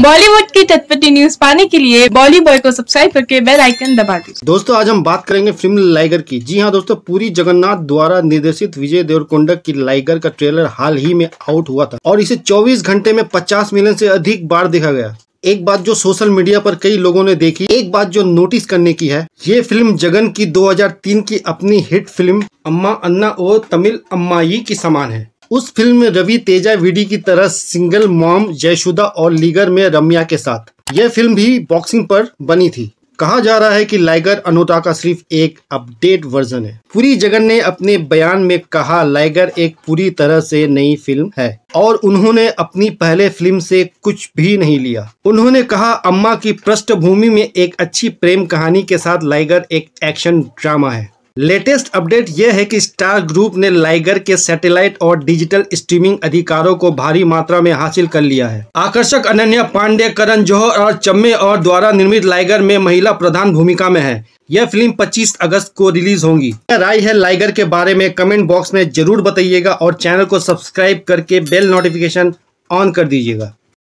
बॉलीवुड की चटपटी न्यूज पाने के लिए बॉली बॉय को सब्सक्राइब करके बेल आइकन दबा दीजिए दोस्तों आज हम बात करेंगे फिल्म लाइगर की जी हाँ दोस्तों पूरी जगन्नाथ द्वारा निर्देशित विजय देवरकोंडक की लाइगर का ट्रेलर हाल ही में आउट हुआ था और इसे 24 घंटे में 50 मिलियन से अधिक बार देखा गया एक बात जो सोशल मीडिया पर कई लोगों ने देखी एक बात जो नोटिस करने की है ये फिल्म जगन की 2003 की अपनी हिट फिल्म अम्मा अन्ना और तमिल अम्माई की समान है उस फिल्म में रवि तेजा वीडी की तरह सिंगल मॉम जयशुदा और लीगर में रम्या के साथ यह फिल्म भी बॉक्सिंग पर बनी थी कहा जा रहा है कि लाइगर अनोटा का सिर्फ एक अपडेट वर्जन है पूरी जगन ने अपने बयान में कहा लाइगर एक पूरी तरह से नई फिल्म है और उन्होंने अपनी पहले फिल्म से कुछ भी नहीं लिया उन्होंने कहा अम्मा की पृष्ठभूमि में एक अच्छी प्रेम कहानी के साथ लाइगर एक एक्शन ड्रामा है लेटेस्ट अपडेट यह है कि स्टार ग्रुप ने लाइगर के सैटेलाइट और डिजिटल स्ट्रीमिंग अधिकारों को भारी मात्रा में हासिल कर लिया है आकर्षक अनन्या पांडे करण जौहर और चम्मे और द्वारा निर्मित लाइगर में महिला प्रधान भूमिका में है यह फिल्म 25 अगस्त को रिलीज होगी राय है लाइगर के बारे में कमेंट बॉक्स में जरूर बताइएगा और चैनल को सब्सक्राइब करके बेल नोटिफिकेशन ऑन कर दीजिएगा